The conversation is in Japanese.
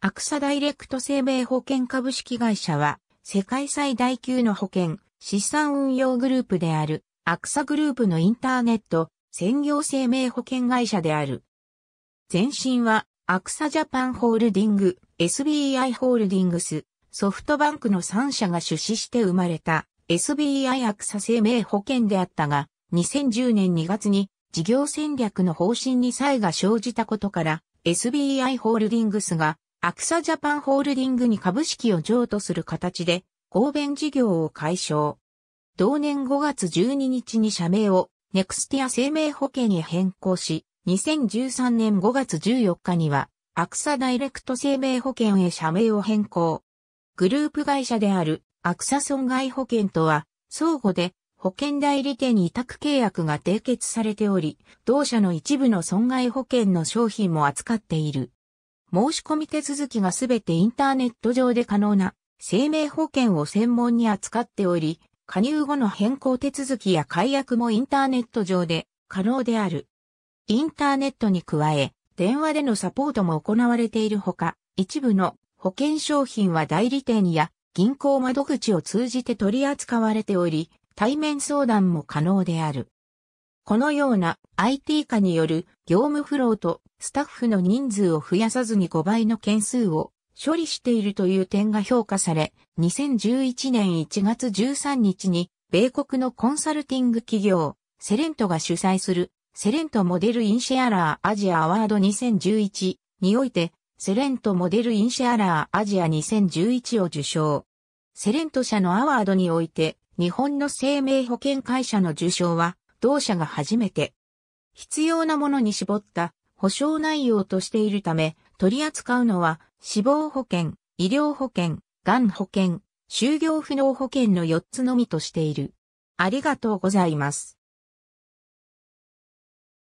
アクサダイレクト生命保険株式会社は、世界最大級の保険、資産運用グループである、アクサグループのインターネット、専業生命保険会社である。前身は、アクサジャパンホールディング、SBI ホールディングス、ソフトバンクの3社が出資して生まれた SBI アクサ生命保険であったが、2010年2月に事業戦略の方針に差異が生じたことから、SBI ホールディングスがアクサジャパンホールディングに株式を譲渡する形で、合弁事業を解消。同年5月12日に社名をネクスティア生命保険へ変更し、2013年5月14日には、アクサダイレクト生命保険へ社名を変更。グループ会社であるアクサ損害保険とは、相互で保険代理店に委託契約が締結されており、同社の一部の損害保険の商品も扱っている。申し込み手続きがすべてインターネット上で可能な生命保険を専門に扱っており、加入後の変更手続きや解約もインターネット上で可能である。インターネットに加え、電話でのサポートも行われているほか、一部の保険商品は代理店や銀行窓口を通じて取り扱われており、対面相談も可能である。このような IT 化による業務フローとスタッフの人数を増やさずに5倍の件数を処理しているという点が評価され、2011年1月13日に米国のコンサルティング企業セレントが主催するセレントモデルインシェアラーアジアアワード2011においてセレントモデルインシェアラーアジア2011を受賞。セレント社のアワードにおいて日本の生命保険会社の受賞は同社が初めて、必要なものに絞った保障内容としているため、取り扱うのは死亡保険、医療保険、がん保険、就業不能保険の4つのみとしている。ありがとうございます。